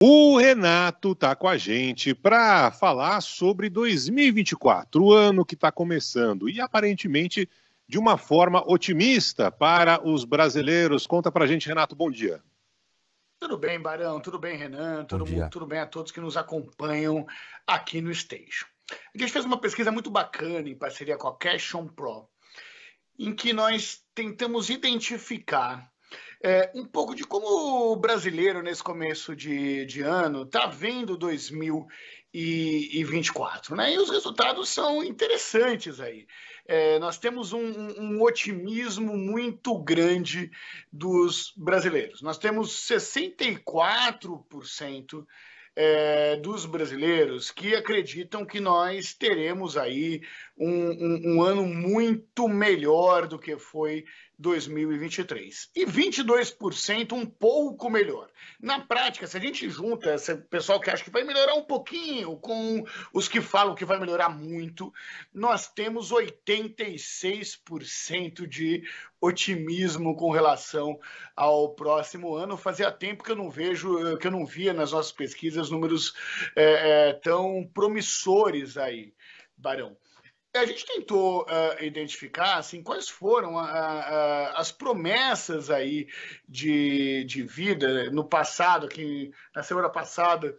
O Renato está com a gente para falar sobre 2024, o ano que está começando e aparentemente de uma forma otimista para os brasileiros. Conta para a gente, Renato, bom dia. Tudo bem, Barão, tudo bem, Renan, tudo, mundo, tudo bem a todos que nos acompanham aqui no Station. A gente fez uma pesquisa muito bacana em parceria com a Cash on Pro, em que nós tentamos identificar é, um pouco de como o brasileiro, nesse começo de, de ano, está vendo 2024. Né? E os resultados são interessantes aí. É, nós temos um, um, otimismo muito grande dos brasileiros. Nós temos 64% é, dos brasileiros que acreditam que nós teremos aí um, um, um ano muito melhor do que foi 2023. E 22% um pouco melhor. Na prática, se a gente junta esse pessoal que acha que vai melhorar um pouquinho com os que falam que vai melhorar muito, nós temos 86% de otimismo com relação ao próximo ano. Fazia tempo que eu não vejo, que eu não via nas nossas pesquisas números é, é, tão promissores aí, Barão. A gente tentou uh, identificar assim, quais foram a, ah, a, ah, as promessas aí de, de vida no passado, que na semana passada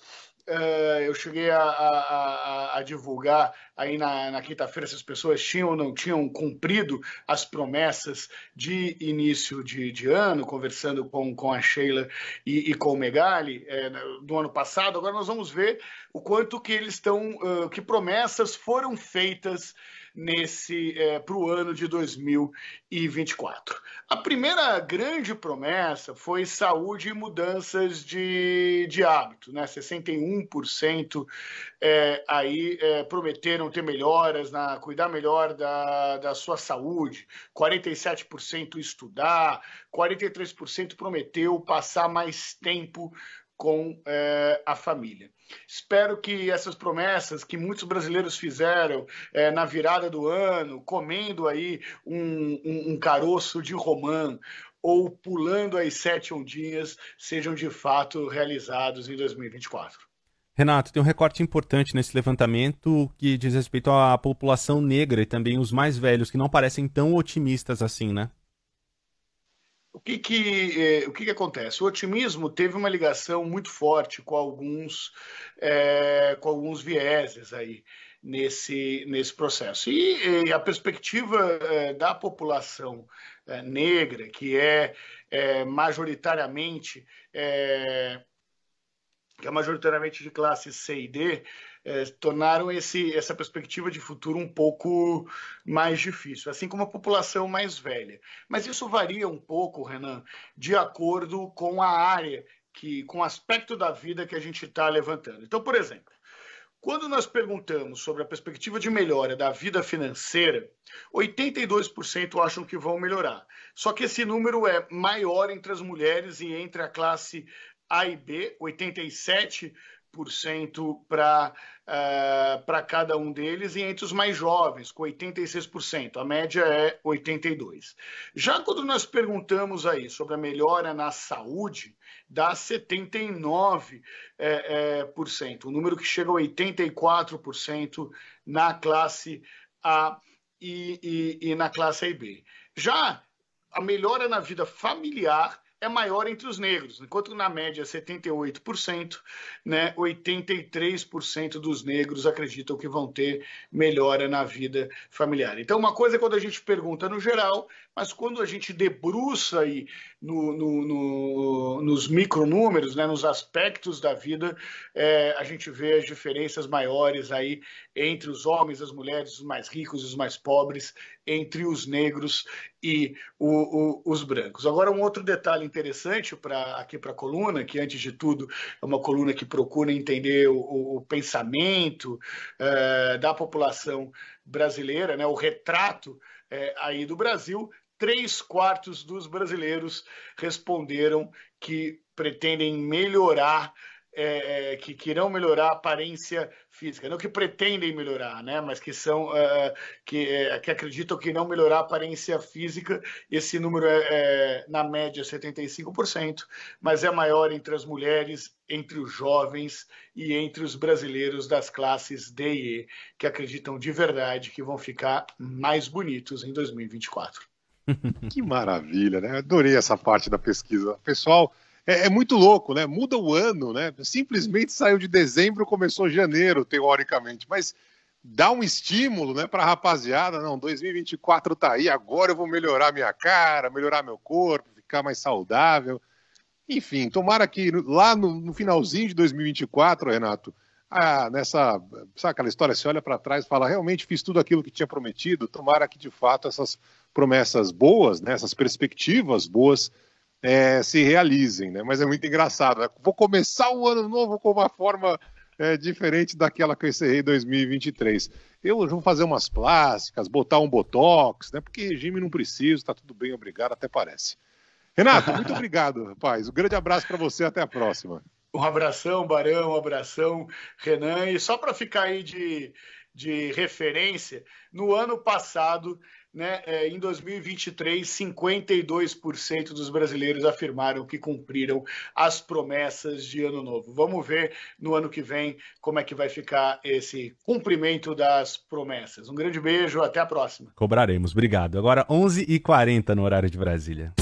Uh, eu cheguei a, a, a, a, divulgar aí na, na quinta-feira se as pessoas tinham ou não tinham cumprido as promessas de início de, de ano, conversando com, com a Sheila e, e com o Megali é, do ano passado. Agora nós vamos ver o quanto que eles estão, uh, que promessas foram feitas nesse é, para o ano de 2024. A primeira grande promessa foi saúde e mudanças de, de hábito, né? 61% é, aí é, prometeram ter melhoras na cuidar melhor da, da sua saúde, 47% estudar, 43% prometeu passar mais tempo com é, a família. Espero que essas promessas que muitos brasileiros fizeram é, na virada do ano, comendo aí um, um, um caroço de romã ou pulando as sete ondinhas, sejam de fato realizados em 2024. Renato, tem um recorte importante nesse levantamento que diz respeito à população negra e também os mais velhos, que não parecem tão otimistas assim, né? O que que, eh, o que que acontece? O otimismo teve uma ligação muito forte com alguns, eh, com alguns vieses aí nesse, nesse processo. E, e eh, a perspectiva eh, da população eh, negra, que é, eh, majoritariamente que é majoritariamente de classe C e D, é, tornaram esse, essa perspectiva de futuro um pouco mais difícil, assim como a população mais velha. Mas isso varia um pouco, Renan, de acordo com a área, que, com o aspecto da vida que a gente está levantando. Então, por exemplo, quando nós perguntamos sobre a perspectiva de melhora da vida financeira, 82% acham que vão melhorar. Só que esse número é maior entre as mulheres e entre a classe a e B, 87% para uh, cada um deles, e entre os mais jovens, com 86%. A média é 82%. Já quando nós perguntamos aí sobre a melhora na saúde, dá 79%, é, é, por cento, um eh, eh, número que chega a 84% na classe A e, e, e na classe A e B. Já a melhora na vida familiar é maior entre os negros, enquanto na média 78%, né, 83% dos negros acreditam que vão ter melhora na vida familiar. Então, uma coisa é quando a gente pergunta no geral, mas quando a gente debruça aí no, no, no, nos micronúmeros, né, nos aspectos da vida, é, a gente vê as diferenças maiores aí entre os homens, as mulheres, os mais ricos, os mais pobres entre os negros e o, o, os brancos. Agora, um outro detalhe interessante pra, aqui para a coluna, que antes de tudo é uma coluna que procura entender o, o pensamento é, da população brasileira, né, o retrato é, aí do Brasil. Três quartos dos brasileiros responderam que pretendem melhorar é, é, que, que irão melhorar a aparência física, não que pretendem melhorar, né? mas que são uh, que, uh, que acreditam que não melhorar a aparência física, esse número é, é na média 75%, mas é maior entre as mulheres, entre os jovens e entre os brasileiros das classes D e E, que acreditam de verdade que vão ficar mais bonitos em 2024. Que maravilha, né? Adorei essa parte da pesquisa. Pessoal, é, é, muito louco, né? Muda o ano, né? Simplesmente saiu de dezembro, começou janeiro, teoricamente, mas dá um estímulo, né, para a rapaziada, não, 2024 tá aí, agora eu vou melhorar minha cara, melhorar meu corpo, ficar mais saudável. Enfim, tomara que lá no, no finalzinho de 2024, Renato, ah, nessa, sabe aquela história, você olha para trás e fala, realmente fiz tudo aquilo que tinha prometido, tomara que de fato essas promessas boas, né, essas perspectivas boas é, se realizem, né? Mas é muito engraçado. Né? Vou começar o ano novo com uma forma é, diferente daquela que eu encerrei em 2023. Eu vou fazer umas plásticas, botar um botox, né? Porque regime não preciso, tá tudo bem, obrigado, até parece. Renato, muito obrigado, rapaz. Um grande abraço para você, até a próxima. Um abração, Barão, um abração, Renan. E só para ficar aí de, de referência, no ano passado né, é, em 2023, 52% dos brasileiros afirmaram que cumpriram as promessas de ano novo. Vamos ver no ano que vem como é que vai ficar esse cumprimento das promessas. Um grande beijo, até a próxima. Cobraremos, obrigado. Agora 11h40 no horário de Brasília.